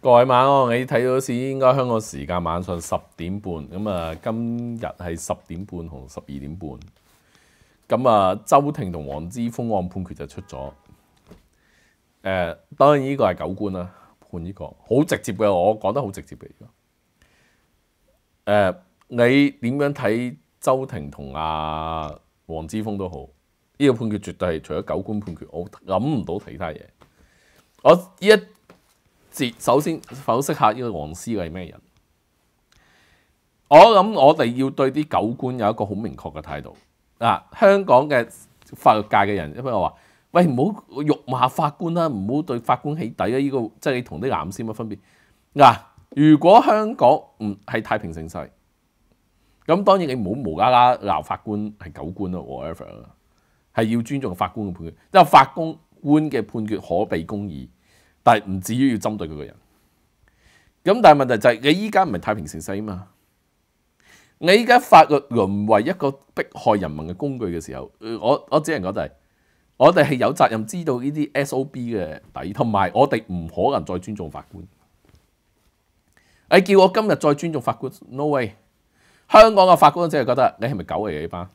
各位晚安，你睇到先应该香港时间晚上十点半，咁啊今日系十点半同十二点半，咁啊周庭同黃之峰案判决就出咗，诶当然呢个系九官啦判呢个好直接嘅，我讲得好直接嘅，诶你点样睇？周庭同阿黃之峰都好，呢个判决绝对系除咗狗官判决，我谂唔到其他嘢。我依一节首先否析下呢个黃思係系咩人。我谂我哋要对啲狗官有一个好明确嘅态度。啊，香港嘅法律界嘅人，因为我话喂唔好辱骂法官啦，唔好对法官起底啊。呢个即系你同啲男先乜分别？嗱，如果香港唔系太平盛世。咁当然你唔好无啦啦闹法官系狗官咯，whatever 系要尊重法官嘅判决，因为法官官嘅判决可被公義，但系唔至于要针对佢个人。咁但系问题就系你依家唔系太平盛世啊嘛，你依家法律沦为一个迫害人民嘅工具嘅时候，我我只能讲就系我哋系有责任知道呢啲 S O B 嘅底，同埋我哋唔可能再尊重法官。你叫我今日再尊重法官？No way！香港嘅法官只係覺得你係咪狗嚟嘅班？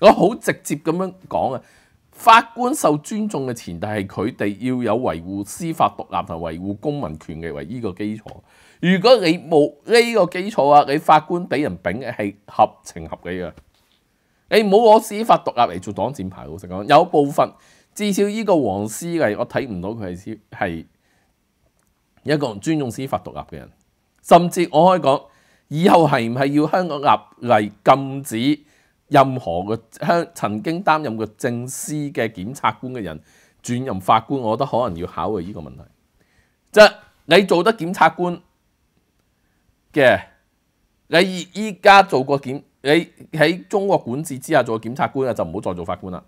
我好直接咁樣講啊！法官受尊重嘅前提係佢哋要有維護司法獨立同維護公民權利為依個基礎。如果你冇呢個基礎啊，你法官俾人柄係合情合理嘅。你唔好攞司法獨立嚟做擋箭牌，老成講有部分至少依個黃思嘅，我睇唔到佢係係一個尊重司法獨立嘅人，甚至我可以講。以後係唔係要香港立例禁止任何個香曾經擔任個政司嘅檢察官嘅人轉任法官？我得可能要考慮呢個問題。即係你做得檢察官嘅，你依家做個檢你喺中國管治之下做個檢察官啊，就唔好再做法官啦。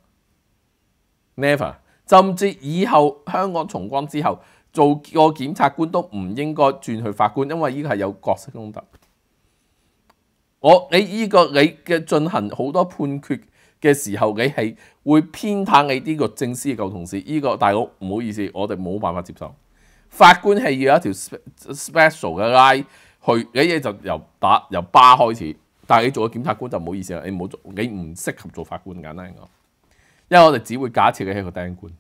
Never，甚至以後香港重光之後做個檢察官都唔應該轉去法官，因為依個係有角色衝突。我你依個你嘅進行好多判決嘅時候，你係會偏袒你呢個正司嘅舊同事呢個，大佬唔好意思，我哋冇辦法接受。法官係要一條 special 嘅 l i n e 去，你嘢就由打由巴開始。但係你做咗檢察官就唔好意思啦，你冇你唔適合做法官。簡單嚟講，因為我哋只會假設你係個釘官。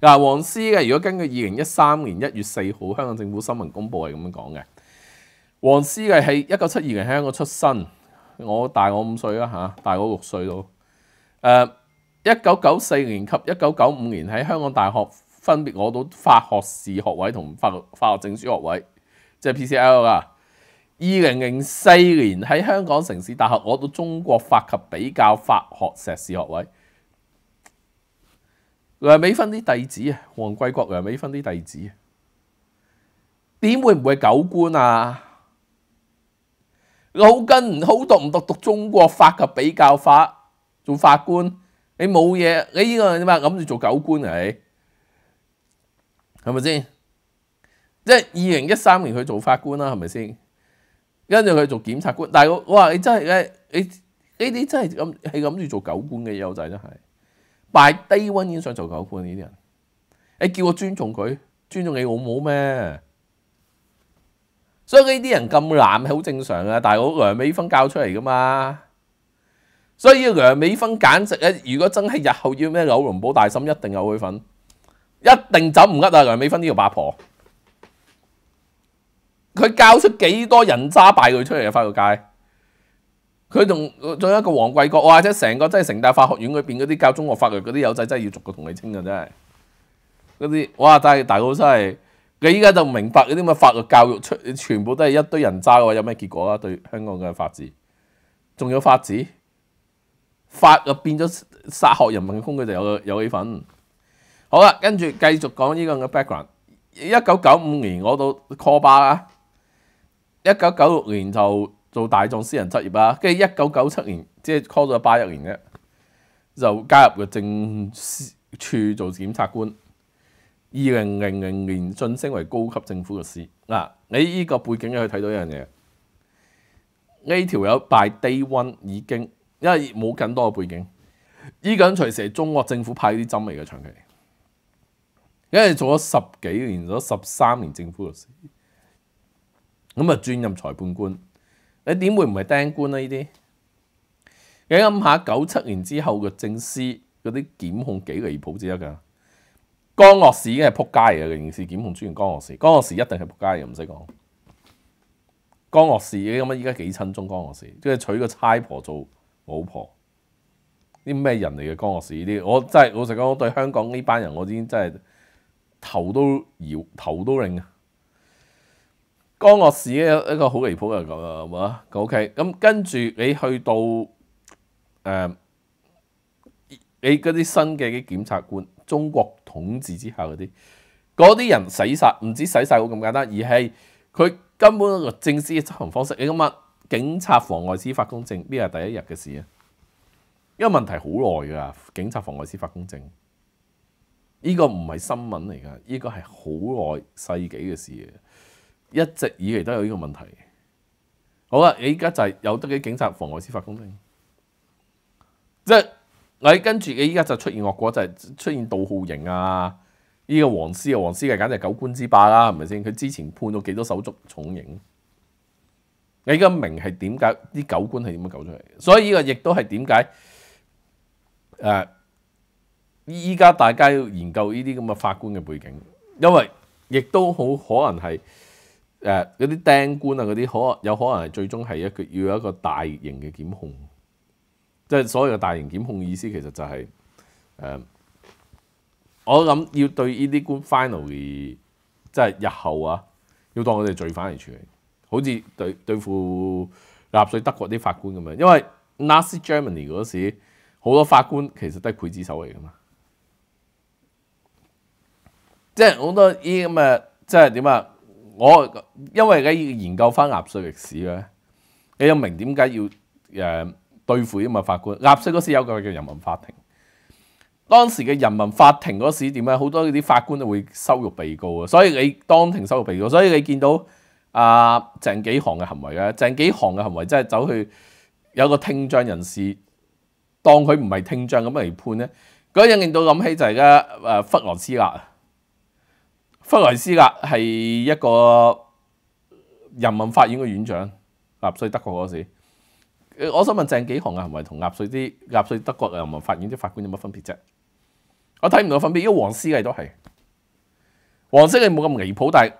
嗱，黃絲嘅，如果根據二零一三年一月四號香港政府新聞公佈係咁樣講嘅。黄思嘅系一九七二年喺香港出生，我大我五岁啦吓，大我六岁到。诶，一九九四年及一九九五年喺香港大学分别攞到法学士学位同法法学证书学位，即系 PCL 啊，二零零四年喺香港城市大学攞到中国法及比较法学硕士学位。梁美芬啲弟子啊，黄桂国梁美芬啲弟子，点会唔會九官啊？好跟唔好讀唔讀读中國法及比較法做法官，你冇嘢，你呢個点啊諗住做狗官嚟，係咪先？即係二零一三年佢做法官啦，係咪先？跟住佢做檢察官，但系我话話你真係咧，你呢啲真係咁系諗住做狗官嘅友仔，真係拜低温煙上做狗官呢啲人，你叫我尊重佢，尊重你我冇咩？所以呢啲人咁懶係好正常啊！大佬，梁美芬教出嚟噶嘛，所以梁美芬簡直如果真係日後要咩柳龍寶大嬸，一定有佢份，一定走唔甩啊！梁美芬呢條八婆，佢教出幾多人渣敗佢出嚟啊！翻育街，佢仲仲有一個黃貴國，哇！即係成個即係成大法學院嗰邊嗰啲教中國法律嗰啲友仔，真係要逐個同你清噶真係，嗰啲哇！真係大佬真係。你依家就明白嗰啲咁嘅法律教育出全部都系一堆人渣嘅话，有咩結果啊？對香港嘅法治，仲有法治，法就變咗殺害人民嘅工具就有有氣份。好啦，跟住繼續講呢個 background。一九九五年我到科巴啦，一九九六年就做大眾私人執業啦，跟住一九九七年即係 call 咗八一年啫，就加入個政處做檢察官。二零零零年晉升為高級政府嘅師。嗱，你依個背景咧可以睇到一樣嘢。呢條友 by day one 已經因為冇咁多嘅背景，依人隨時係中國政府派啲針嚟嘅長期，因為做咗十幾年，咗十三年政府嘅師，咁啊轉任裁判官，你點會唔係頂官呢？啲你諗下九七年之後嘅政司嗰啲檢控幾離譜之得㗎？江乐士已经系仆街嘅刑事检控专员江乐士，江乐士一定系仆街嘅，唔使讲江乐士咁啊！依家几亲中江乐士，即系娶个差婆做老婆，啲咩人嚟嘅江乐士呢？啲我真系老实讲，我对香港呢班人，我已经真系头都摇头都拧啊！江乐士一一个好离谱嘅咁啊，好嘛？O K，咁跟住你去到诶，你嗰啲新嘅啲检察官。中国统治之下嗰啲，嗰啲人洗晒唔止洗晒好咁简单，而系佢根本正式嘅执行方式。你谂下，警察妨碍司法公正，呢系第一日嘅事啊？呢个问题好耐噶，警察妨碍司法公正，呢个唔系新闻嚟噶，呢个系好耐世纪嘅事嘅，一直以嚟都有呢个问题。好啦，你依家就系有得嘅警察妨碍司法公正。啫。诶，跟住嘅依家就出現惡果，就係出現杜浩瑩啊！依個黃絲啊，黃絲嘅簡直九官之霸啦，係咪先？佢之前判咗幾多手足重刑？你而家明係點解啲九官係點樣搞出嚟？所以呢個亦都係點解誒？依家大家要研究呢啲咁嘅法官嘅背景，因為亦都好可能係誒嗰啲釘官啊，嗰啲可有可能係最終係一個要一個大型嘅檢控。即系所有嘅大型檢控意思，其實就係誒，我諗要對呢啲官 finally，即係日後啊，要當佢哋罪犯嚟處理，好似對對付納粹德國啲法官咁樣。因為納粹德 y 嗰時好多法官其實都係刽子手嚟噶嘛，即係好多依咁嘅，即係點啊？我因為家要研究翻納粹歷史嘅，你又明點解要誒？對付啲嘛法官，納粹嗰時有個叫人民法庭，當時嘅人民法庭嗰時點啊，好多啲法官都會收辱被告啊，所以你當庭收辱被告，所以你見到啊鄭幾行嘅行為咧，鄭幾行嘅行為即係走去有個聽障人士當佢唔係聽障咁嚟判咧，嗰樣令到諗起就係而家誒弗萊斯勒，弗萊斯勒係一個人民法院嘅院長啊，粹德國嗰時。我想問鄭幾雄啊，係咪同納粹啲納粹德國人民法院啲法官有乜分別啫？我睇唔到分別，因為黃思毅都係黃思毅冇咁離譜，但係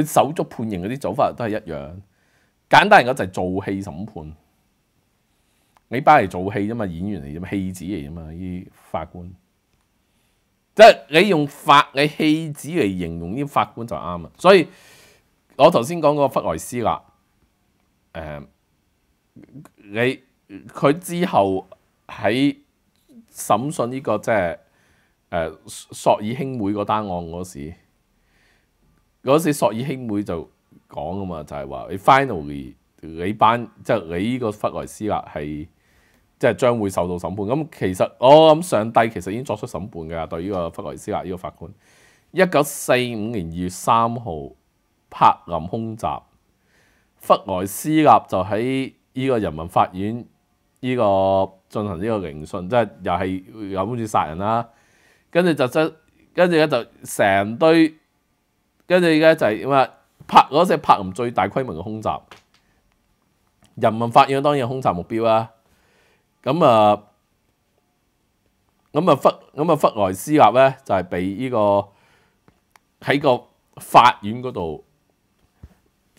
佢手足判刑嗰啲做法都係一樣，簡單嚟講就係做戲審判。你班嚟做戲啫嘛，演員嚟嘛，戲子嚟啫嘛，啲法官即係你用法你戲子嚟形容啲法官就啱啦。所以我頭先講個弗萊斯啦，誒。你佢之後喺審訊呢個即係誒索爾兄妹嗰單案嗰時，嗰時索爾兄妹就講啊嘛，就係話你 finally 你班即係你呢個弗萊斯納係即係將會受到審判。咁其實我諗上帝其實已經作出審判㗎對呢個弗萊斯納呢個法官。一九四五年二月三號柏林空襲，弗萊斯納就喺。呢個人民法院，呢個進行呢個聆訊，即係又係有好似殺人啦，跟住就真，跟住咧就成堆，跟住依家就係咁啊，拍嗰只拍唔最大規模嘅空襲，人民法院當然係空襲目標啦。咁啊，咁啊弗咁啊忽萊斯納咧就係被呢個喺個法院嗰度。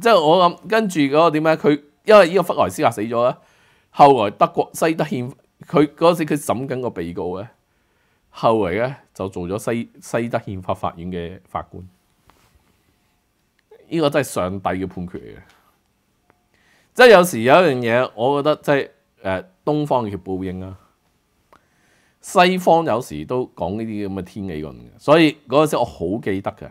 即係我諗，跟住嗰個點解佢？因為呢個弗萊斯亞死咗啦。後來德國西德憲，佢嗰時佢審緊個被告咧，後嚟咧就做咗西西德憲法法院嘅法官。呢個真係上帝嘅判決嚟嘅。即係有時有一樣嘢，我覺得即係誒東方嘅報應啊，西方有時都講呢啲咁嘅天理論嘅。所以嗰陣時我好記得嘅。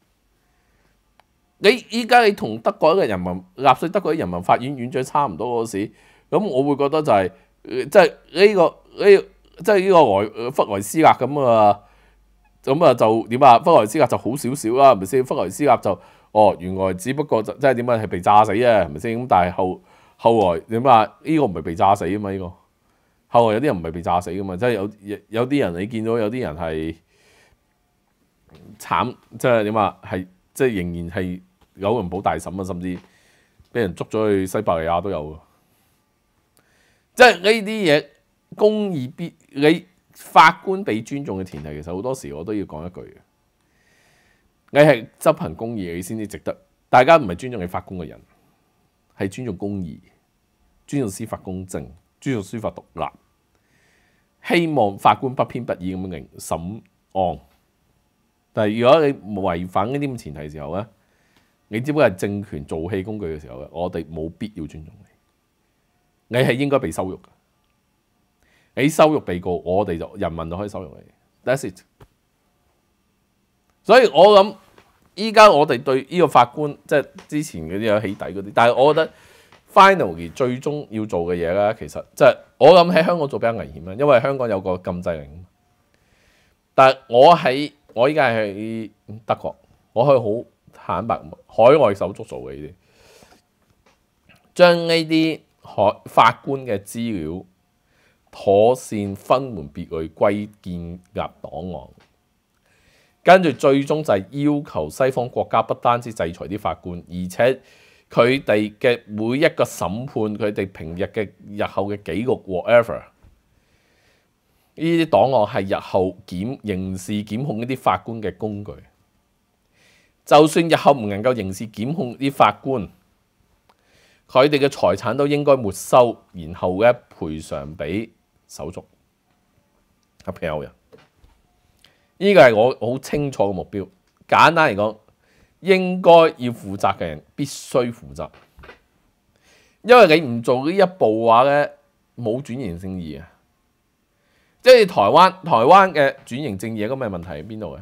你依家你同德國個人民納粹德國人民法院院長差唔多嗰時，咁我會覺得就係即係呢個呢即係呢個外弗萊斯亞咁啊，咁啊就點啊？弗萊斯亞就好少少啦，係咪先？弗萊斯亞就哦，原來只不過就即係點啊，係被炸死啊，係咪先？咁但係後後來點啊？呢個唔係被炸死啊嘛，呢個後來有啲人唔係被炸死噶嘛，即係有有有啲人你見到有啲人係慘，即係點啊？係即係仍然係。有人保大審啊，甚至俾人捉咗去西伯利亞都有即係呢啲嘢公義必你法官被尊重嘅前提，其實好多時我都要講一句嘅，你係執行公義，你先至值得大家唔係尊重你法官嘅人，係尊重公義、尊重司法公正、尊重司法獨立，希望法官不偏不倚咁樣審案。但係如果你違反呢啲咁前提時候咧？你只不過係政權做戲工具嘅時候我哋冇必要尊重你。你係應該被收辱嘅，你收辱被告，我哋就人民就可以收辱你。That's it。所以我諗依家我哋對呢個法官，即係之前嗰啲有起底嗰啲，但係我覺得 finally 最終要做嘅嘢啦，其實即係我諗喺香港做比較危險啦，因為香港有個禁制令。但係我喺我依家係德國，我可以好。坦白，海外手足做嘅呢啲，將呢啲海法官嘅資料妥善分門別類歸建壓檔案，跟住最終就係要求西方國家不單止制裁啲法官，而且佢哋嘅每一個審判，佢哋平日嘅日後嘅紀錄，whatever，呢啲檔案係日後檢刑事檢控呢啲法官嘅工具。就算日黑唔能夠刑事檢控啲法官，佢哋嘅財產都應該沒收，然後咧賠償俾手足、黑票人。依個係我好清楚嘅目標。簡單嚟講，應該要負責嘅人必須負責，因為你唔做呢一步話咧，冇轉型正義啊！即係台灣，台灣嘅轉型正義嘅個咩問題喺邊度嘅？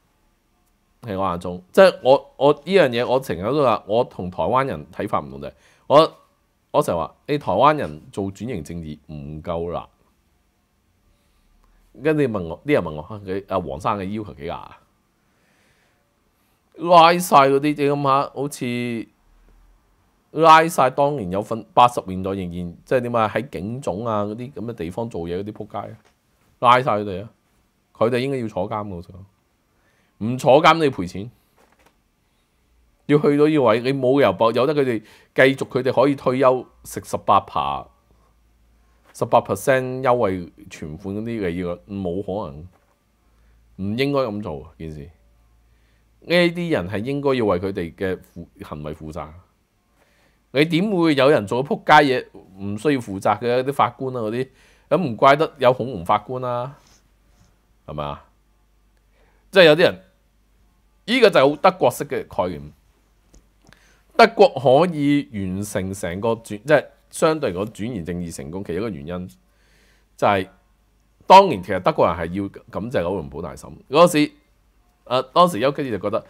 係我阿中，即係我我依樣嘢，我成日都話我同台灣人睇法唔同啫。我我成日話：，你台灣人做轉型政治唔夠啦。跟住問我啲人問我，阿黃生嘅要求幾啊？拉曬嗰啲，你諗下，好似拉曬當年有份八十年代仍然，即係點啊？喺警總啊嗰啲咁嘅地方做嘢嗰啲撲街，拉曬佢哋啊！佢哋應該要坐監嘅。唔坐監你賠錢，要去到呢位你冇由博，有得佢哋繼續佢哋可以退休食十八扒、十八 percent 優惠存款嗰啲嘅要，冇可能，唔應該咁做件事。呢啲人係應該要為佢哋嘅行為負責。你點會有人做撲街嘢唔需要負責嘅啲法官啊嗰啲咁唔怪得有恐龙法官啦，係咪啊？即係有啲人。呢個就德國式嘅概念。德國可以完成成個轉，即係相對嚟講轉移正義成功，其中一個原因就係當年其實德國人係要感谢欧文普大嬸嗰時。誒，當時丘吉尔就覺得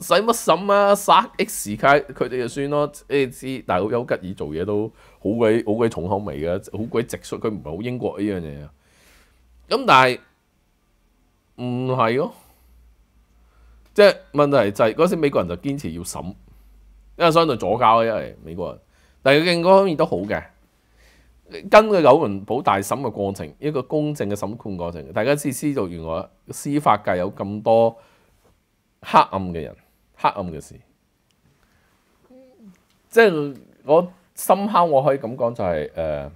使乜审啊，殺 X 街佢哋就算咯。你知，但係丘吉爾做嘢都好鬼好鬼重口味嘅，好鬼直率，佢唔係好英國呢樣嘢啊。咁但係唔係咯？即係問題就係嗰時美國人就堅持要審，因為相對阻交啊，因為美國人。但係佢另一方面都好嘅，跟個柳雲寶大審嘅過程，一個公正嘅審判過程。大家知知道原來司法界有咁多黑暗嘅人、黑暗嘅事。即係我深刻我可以咁講就係誒，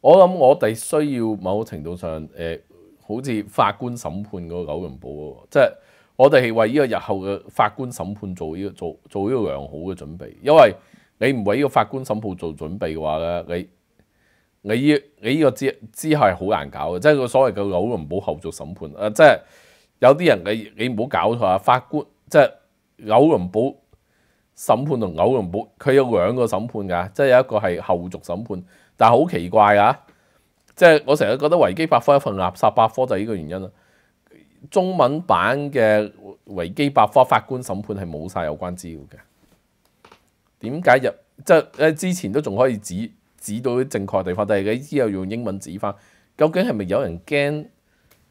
我諗我哋需要某程度上誒，好似法官審判嗰個柳雲寶喎，即係。我哋係為呢個日後嘅法官審判做呢個做做個良好嘅準備，因為你唔為呢個法官審判做準備嘅話咧，你你依你依個之之後係好難搞嘅，即係個所謂嘅紐倫堡後續審判啊，即係有啲人你你唔好搞錯啊，法官即係紐倫堡審判同紐倫堡佢有兩個審判㗎，即係有一個係後續審判，但係好奇怪啊！即係我成日覺得維基百科一份垃圾百科就係呢個原因啦。中文版嘅維基百科法官審判係冇曬有關資料嘅，點解入就誒之前都仲可以指指到正確地方，但係佢之後用英文指翻，究竟係咪有人驚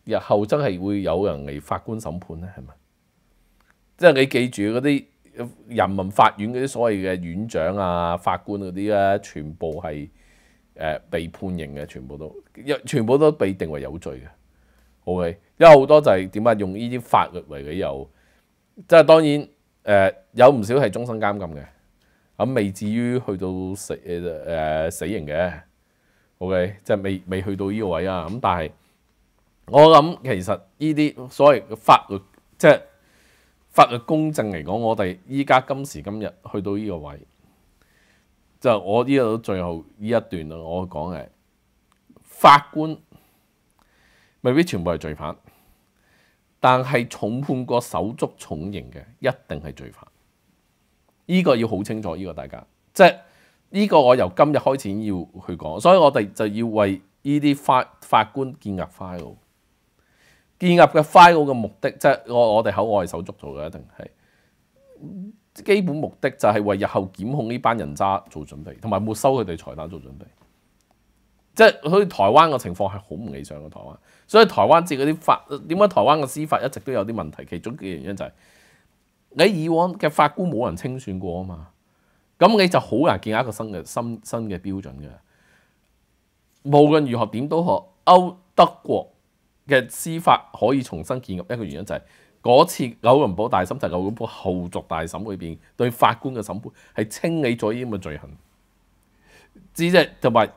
日後真係會有人嚟法官審判咧？係咪？即係你記住嗰啲人民法院嗰啲所謂嘅院長啊、法官嗰啲咧，全部係誒被判刑嘅，全部都全部都被定為有罪嘅。OK。因為好多就係點啊？用呢啲法律為理由，即係當然誒，有唔少係終身監禁嘅，咁未至於去到死誒死刑嘅，OK，即係未未去到呢個位啊。咁但係我諗其實呢啲所謂法律，即係法律公正嚟講，我哋依家今時今日去到呢個位，就我呢度最後呢一段我講嘅法官未必全部係罪犯。但系重判过手足重刑嘅，一定系罪犯。呢个要好清楚，呢个大家即系呢个，我由今日开始要去讲，所以我哋就要为呢啲法法官建立 file。建立嘅 file 嘅目的，即系我我哋口外系手足做嘅，一定系基本目的就系为日后检控呢班人渣做准备，同埋没收佢哋财产做准备。即係好似台灣嘅情況係好唔理想嘅台灣，所以台灣即嗰啲法點解台灣嘅司法一直都有啲問題？其中嘅原因就係你以往嘅法官冇人清算過啊嘛，咁你就好難建立一個新嘅新新嘅標準嘅。無論如何點都好，歐德國嘅司法可以重新建立一個原因就係嗰次歐文堡大審就係歐文堡後續大審裏邊對法官嘅審判係清理咗呢啲咁嘅罪行，只係同埋。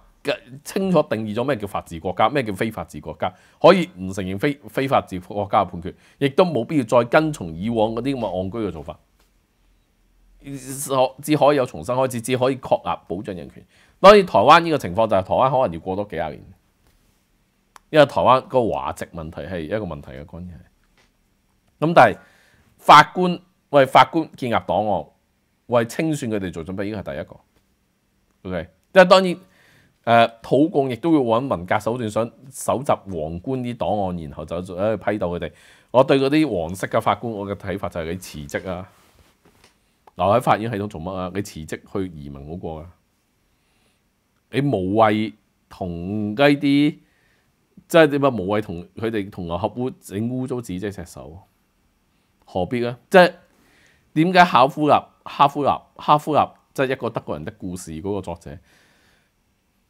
清楚定義咗咩叫法治國家，咩叫非法治國家，可以唔承認非非法治國家嘅判決，亦都冇必要再跟從以往嗰啲咁嘅戇居嘅做法。只可以有重新開始，只可以確立保障人權。當然，台灣呢個情況就係台灣可能要過多幾廿年，因為台灣個華籍問題係一個問題嘅關係。咁但係法官，為法官建立檔案，為清算佢哋做準備，已經係第一個。O K，即係當然。誒土共亦都要揾文革手段，想搜集皇官啲檔案，然後就誒批鬥佢哋。我對嗰啲黃色嘅法官，我嘅睇法就係佢辭職啊，留喺法院系統做乜啊？你辭職去移民嗰個啊？你無謂同雞啲，即係點啊？無謂同佢哋同流合污，整污糟自己隻手，何必咧？即係點解《考夫納》《哈夫納》《哈夫納》即係一個德國人的故事嗰個作者？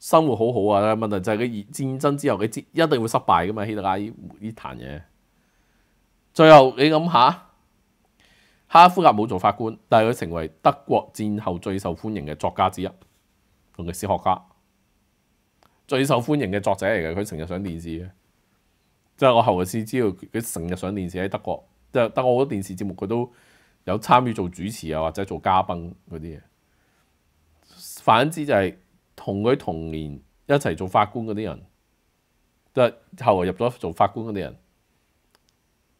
生活好好啊，問題就係佢戰爭之後佢一定會失敗噶嘛，希特拉呢壇嘢。最後你諗下，哈夫格冇做法官，但係佢成為德國戰後最受歡迎嘅作家之一同歷史學家，最受歡迎嘅作者嚟嘅。佢成日上電視嘅，即係我後來先知道佢成日上電視喺德國，即係德國好多電視節目佢都有參與做主持啊，或者做嘉賓嗰啲嘢。反之就係。同佢同年一齊做法官嗰啲人，就後來入咗做法官嗰啲人，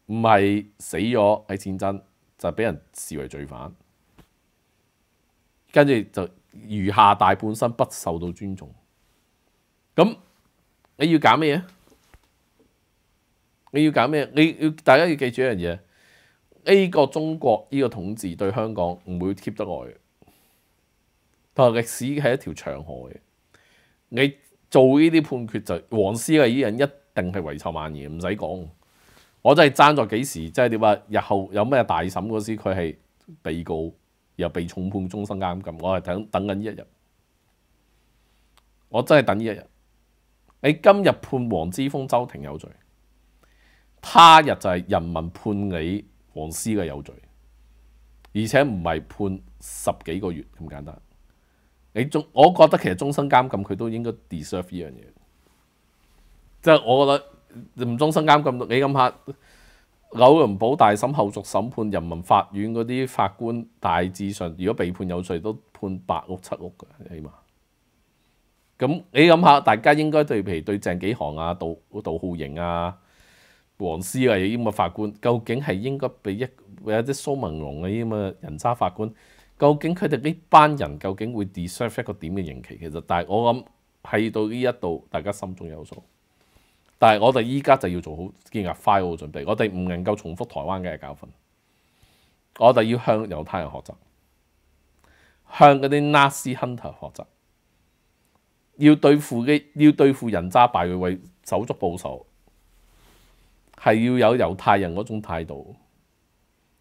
唔係死咗喺戰爭，就俾人視為罪犯，跟住就餘下大半生不受到尊重。咁你要揀咩你要揀咩？你要大家要記住一樣嘢呢個中國呢個統治對香港唔會 keep 得耐嘅。歷史係一條長河嘅，你做呢啲判決就王思嘅呢人一定係遺臭萬年，唔使講。我真係爭在幾時，即係點啊？日後有咩大審嗰時，佢係被告又被重判終身監禁，我係等等緊一日。我真係等呢一日。你今日判黃之峰、周庭有罪，他日就係人民判你王思嘅有罪，而且唔係判十幾個月咁簡單。你中，我覺得其實終身監禁佢都應該 deserve 呢樣嘢，即係我覺得唔終身監禁你諗下，柳雲堡大審後續審判人民法院嗰啲法官大致上，如果被判有罪都判八屋七屋嘅，起碼。咁你諗下，大家應該對譬如對鄭幾航啊、杜杜浩瑩啊、黃思啊依啲咁嘅法官，究竟係應該俾一或者蘇文龍啊啲咁嘅人渣法官？究竟佢哋呢班人究竟會 deserve 一個點嘅刑期？其實，但係我諗喺到呢一度，大家心中有數。但係我哋依家就要做好建立 file 嘅準備。我哋唔能夠重複台灣嘅教訓，我哋要向猶太人學習，向嗰啲 Nazi hunter 學習，要對付嘅要對付人渣敗類，為手足報仇，係要有猶太人嗰種態度。